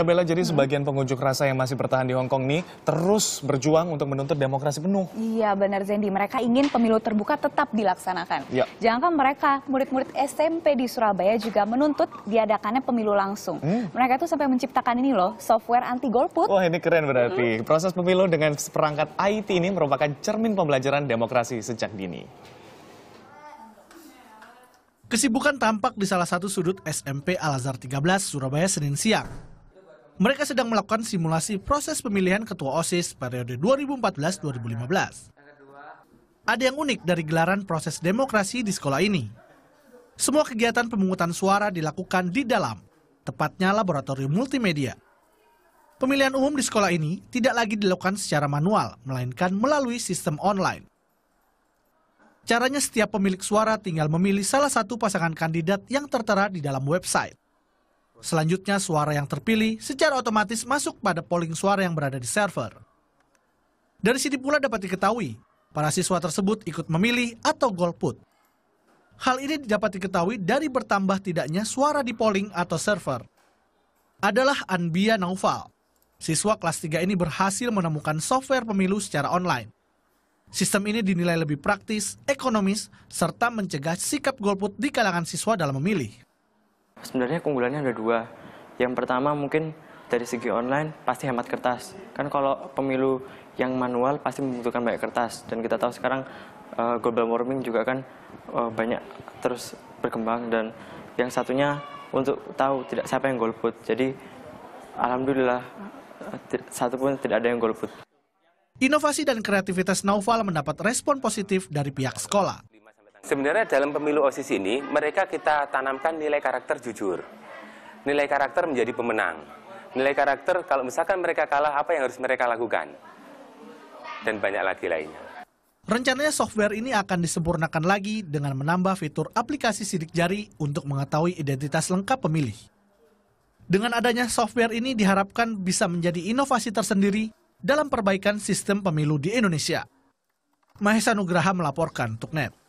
Ya Bella, jadi hmm. sebagian pengunjuk rasa yang masih bertahan di Hong Kong nih terus berjuang untuk menuntut demokrasi penuh. Iya benar Zendi, mereka ingin pemilu terbuka tetap dilaksanakan. Ya. Jangan mereka, murid-murid SMP di Surabaya juga menuntut diadakannya pemilu langsung. Hmm. Mereka tuh sampai menciptakan ini loh, software anti golput. Wah ini keren berarti. Hmm. Proses pemilu dengan perangkat IT ini merupakan cermin pembelajaran demokrasi sejak dini. Kesibukan tampak di salah satu sudut SMP Al-Azhar 13, Surabaya Senin siang. Mereka sedang melakukan simulasi proses pemilihan ketua OSIS periode 2014-2015. Ada yang unik dari gelaran proses demokrasi di sekolah ini. Semua kegiatan pemungutan suara dilakukan di dalam, tepatnya laboratorium multimedia. Pemilihan umum di sekolah ini tidak lagi dilakukan secara manual, melainkan melalui sistem online. Caranya setiap pemilik suara tinggal memilih salah satu pasangan kandidat yang tertera di dalam website. Selanjutnya, suara yang terpilih secara otomatis masuk pada polling suara yang berada di server. Dari sini pula dapat diketahui, para siswa tersebut ikut memilih atau golput. Hal ini dapat diketahui dari bertambah tidaknya suara di polling atau server. Adalah Anbia Naufal. Siswa kelas 3 ini berhasil menemukan software pemilu secara online. Sistem ini dinilai lebih praktis, ekonomis, serta mencegah sikap golput di kalangan siswa dalam memilih sebenarnya keunggulannya ada dua. Yang pertama mungkin dari segi online pasti hemat kertas. Kan kalau pemilu yang manual pasti membutuhkan banyak kertas dan kita tahu sekarang uh, global warming juga kan uh, banyak terus berkembang dan yang satunya untuk tahu tidak siapa yang golput. Jadi alhamdulillah eh, satu pun tidak ada yang golput. Inovasi dan kreativitas Naufal mendapat respon positif dari pihak sekolah. Sebenarnya dalam pemilu OSIS ini, mereka kita tanamkan nilai karakter jujur. Nilai karakter menjadi pemenang. Nilai karakter, kalau misalkan mereka kalah, apa yang harus mereka lakukan? Dan banyak lagi lainnya. Rencananya software ini akan disempurnakan lagi dengan menambah fitur aplikasi sidik jari untuk mengetahui identitas lengkap pemilih. Dengan adanya software ini diharapkan bisa menjadi inovasi tersendiri dalam perbaikan sistem pemilu di Indonesia. Mahesa Nugraha melaporkan untuk NET.